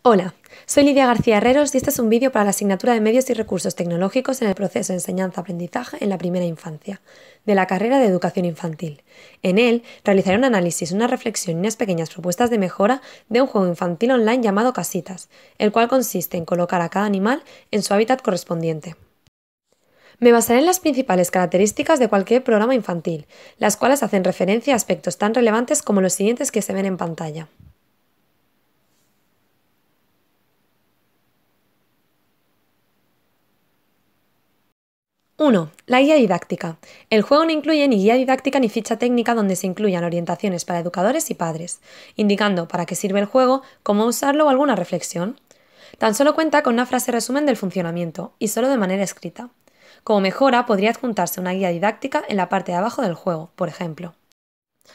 Hola, soy Lidia García Herreros y este es un vídeo para la asignatura de Medios y Recursos Tecnológicos en el proceso de enseñanza-aprendizaje en la primera infancia, de la carrera de Educación Infantil. En él realizaré un análisis, una reflexión y unas pequeñas propuestas de mejora de un juego infantil online llamado Casitas, el cual consiste en colocar a cada animal en su hábitat correspondiente. Me basaré en las principales características de cualquier programa infantil, las cuales hacen referencia a aspectos tan relevantes como los siguientes que se ven en pantalla. 1. La guía didáctica. El juego no incluye ni guía didáctica ni ficha técnica donde se incluyan orientaciones para educadores y padres, indicando para qué sirve el juego, cómo usarlo o alguna reflexión. Tan solo cuenta con una frase resumen del funcionamiento, y solo de manera escrita. Como mejora, podría adjuntarse una guía didáctica en la parte de abajo del juego, por ejemplo.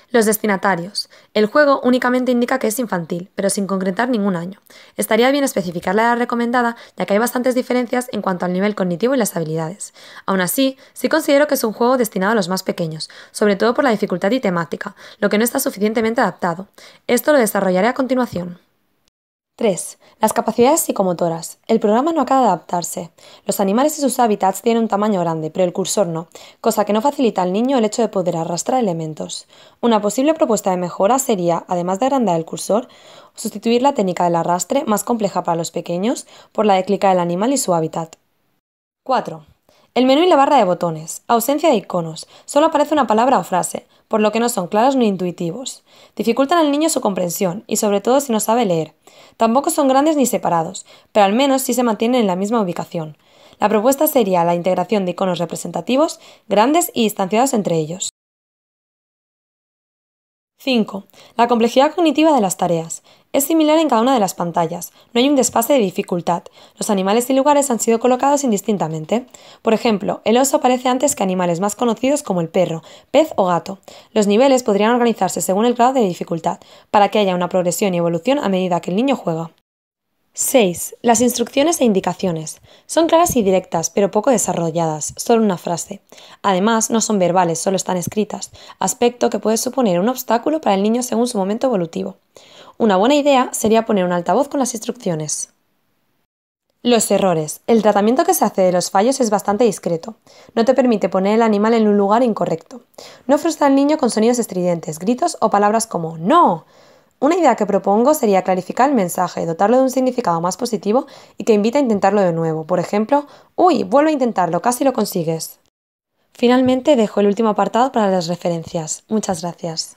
Los destinatarios. El juego únicamente indica que es infantil, pero sin concretar ningún año. Estaría bien especificar la edad recomendada, ya que hay bastantes diferencias en cuanto al nivel cognitivo y las habilidades. Aún así, sí considero que es un juego destinado a los más pequeños, sobre todo por la dificultad y temática, lo que no está suficientemente adaptado. Esto lo desarrollaré a continuación. 3. Las capacidades psicomotoras. El programa no acaba de adaptarse. Los animales y sus hábitats tienen un tamaño grande, pero el cursor no, cosa que no facilita al niño el hecho de poder arrastrar elementos. Una posible propuesta de mejora sería, además de agrandar el cursor, sustituir la técnica del arrastre, más compleja para los pequeños, por la de clicar el animal y su hábitat. 4. El menú y la barra de botones. Ausencia de iconos. Solo aparece una palabra o frase, por lo que no son claros ni intuitivos. Dificultan al niño su comprensión, y sobre todo si no sabe leer, Tampoco son grandes ni separados, pero al menos sí se mantienen en la misma ubicación. La propuesta sería la integración de iconos representativos, grandes y distanciados entre ellos. 5. La complejidad cognitiva de las tareas. Es similar en cada una de las pantallas. No hay un desfase de dificultad. Los animales y lugares han sido colocados indistintamente. Por ejemplo, el oso aparece antes que animales más conocidos como el perro, pez o gato. Los niveles podrían organizarse según el grado de dificultad, para que haya una progresión y evolución a medida que el niño juega. 6. Las instrucciones e indicaciones. Son claras y directas, pero poco desarrolladas, solo una frase. Además, no son verbales, solo están escritas, aspecto que puede suponer un obstáculo para el niño según su momento evolutivo. Una buena idea sería poner un altavoz con las instrucciones. Los errores. El tratamiento que se hace de los fallos es bastante discreto. No te permite poner el animal en un lugar incorrecto. No frustra al niño con sonidos estridentes, gritos o palabras como ¡No! Una idea que propongo sería clarificar el mensaje, dotarlo de un significado más positivo y que invite a intentarlo de nuevo. Por ejemplo, uy, vuelvo a intentarlo, casi lo consigues. Finalmente dejo el último apartado para las referencias. Muchas gracias.